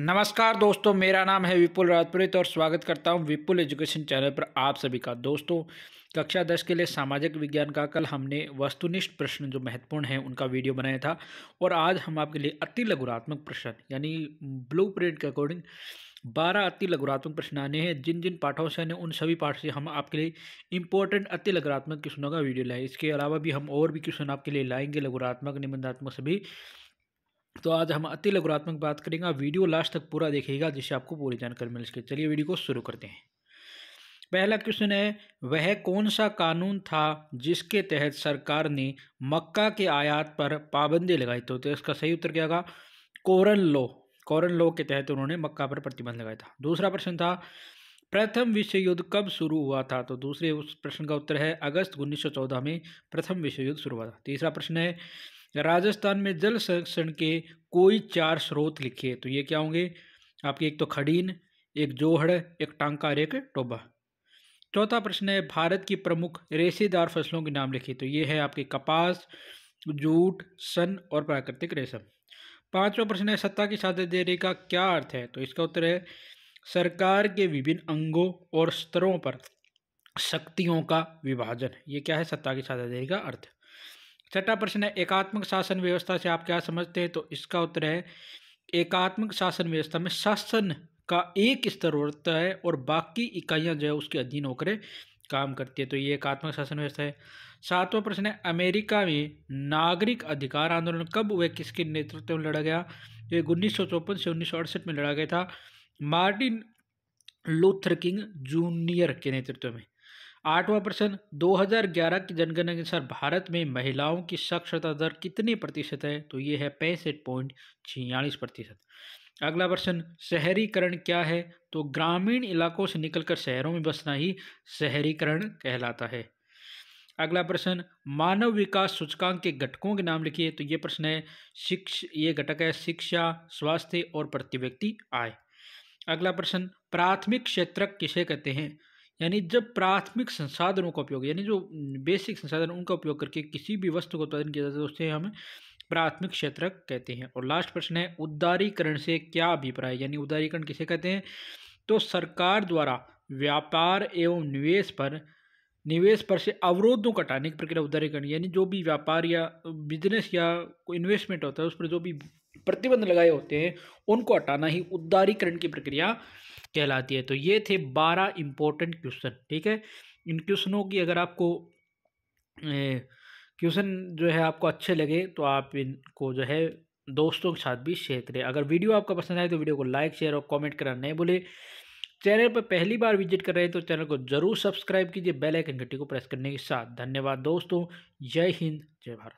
नमस्कार दोस्तों मेरा नाम है विपुल राजप्रीत और स्वागत करता हूं विपुल एजुकेशन चैनल पर आप सभी का दोस्तों कक्षा दस के लिए सामाजिक विज्ञान का कल हमने वस्तुनिष्ठ प्रश्न जो महत्वपूर्ण है उनका वीडियो बनाया था और आज हम आपके लिए अति लघुरात्मक प्रश्न यानी ब्लू प्रिंट के अकॉर्डिंग बारह अति लघुरात्मक प्रश्न आने हैं जिन जिन पाठों से आने उन सभी पाठ से हम आपके लिए इंपॉर्टेंट अति लघुरात्मक क्वेश्चनों का वीडियो लाए इसके अलावा भी हम और भी क्वेश्चन आपके लिए लाएंगे लघुरात्मक निबंधात्मक सभी तो आज हम अति लघुरात्मक बात करेंगे वीडियो लास्ट तक पूरा देखेगा जिससे आपको पूरी जानकारी मिल सके चलिए वीडियो को शुरू करते हैं पहला क्वेश्चन है वह कौन सा कानून था जिसके तहत सरकार ने मक्का के आयात पर पाबंदी लगाई तो, तो, इसका सही उत्तर क्या होगा कोरन लॉ कोरन लॉ के तहत उन्होंने मक्का पर प्रतिबंध लगाया था दूसरा प्रश्न था प्रथम विश्व युद्ध कब शुरू हुआ था तो दूसरे उस प्रश्न का उत्तर है अगस्त 1914 में प्रथम विश्व युद्ध शुरू हुआ था तीसरा प्रश्न है राजस्थान में जल संरक्षण के कोई चार स्रोत लिखिए तो ये क्या होंगे आपके एक तो खडीन एक जोहड़ एक टांका और एक टोबा चौथा प्रश्न है भारत की प्रमुख रेशेदार फसलों के नाम लिखिए तो ये है आपके कपास जूट सन और प्राकृतिक रेशम पांचवा प्रश्न है सत्ता की साझेदारी का क्या अर्थ है तो इसका उत्तर है सरकार के विभिन्न अंगों और स्तरों पर शक्तियों का विभाजन ये क्या है सत्ता की साझेदारी का अर्थ छठा प्रश्न है एकात्मक शासन व्यवस्था से आप क्या समझते हैं तो इसका उत्तर है एकात्मक शासन व्यवस्था में शासन का एक स्तर होता है और बाकी इकाइयाँ जो है उसके अधीन होकर काम करती है तो ये एकात्मक शासन व्यवस्था है सातवां प्रश्न है अमेरिका में नागरिक अधिकार आंदोलन कब हुए किसके नेतृत्व में लड़ा गया तो ये उन्नीस से उन्नीस में लड़ा गया था मार्टिन लूथर किंग जूनियर के नेतृत्व में आठवां प्रश्न 2011 की जनगणना के अनुसार भारत में महिलाओं की साक्षरता दर कितने प्रतिशत है तो ये है पैंसठ पॉइंट छियालीस प्रतिशत अगला प्रश्न शहरीकरण क्या है तो ग्रामीण इलाकों से निकलकर शहरों में बसना ही शहरीकरण कहलाता है अगला प्रश्न मानव विकास सूचकांक के घटकों के नाम लिखिए तो ये प्रश्न है शिक्ष ये घटक है शिक्षा स्वास्थ्य और प्रति व्यक्ति आय अगला प्रश्न प्राथमिक क्षेत्र किसे कहते हैं यानी जब प्राथमिक संसाधनों का उपयोग यानी जो बेसिक संसाधन उनका उपयोग करके किसी भी वस्तु का उत्पादन किया जाता है उसे हम प्राथमिक क्षेत्र कहते हैं और लास्ट प्रश्न है उदारीकरण से क्या अभिप्राय यानी उदारीकरण किसे कहते हैं तो सरकार द्वारा व्यापार एवं निवेश पर निवेश पर से अवरोधों को हटाने की प्रक्रिया उदारीकरण यानी जो भी व्यापार या बिजनेस या कोई इन्वेस्टमेंट होता है उस पर जो भी प्रतिबंध लगाए होते हैं उनको हटाना ही उदारीकरण की प्रक्रिया कहलाती है तो ये थे बारह इम्पोर्टेंट क्वेश्चन ठीक है इन क्वेश्चनों की अगर आपको क्वेश्चन जो है आपको अच्छे लगे तो आप इनको जो है दोस्तों के साथ भी शेयर करें अगर वीडियो आपका पसंद आए तो वीडियो को लाइक शेयर और कमेंट करना नहीं भूलें चैनल पर पहली बार विजिट कर रहे हैं तो चैनल को जरूर सब्सक्राइब कीजिए बेल आइकन घंटी को प्रेस करने के साथ धन्यवाद दोस्तों जय हिंद जय भारत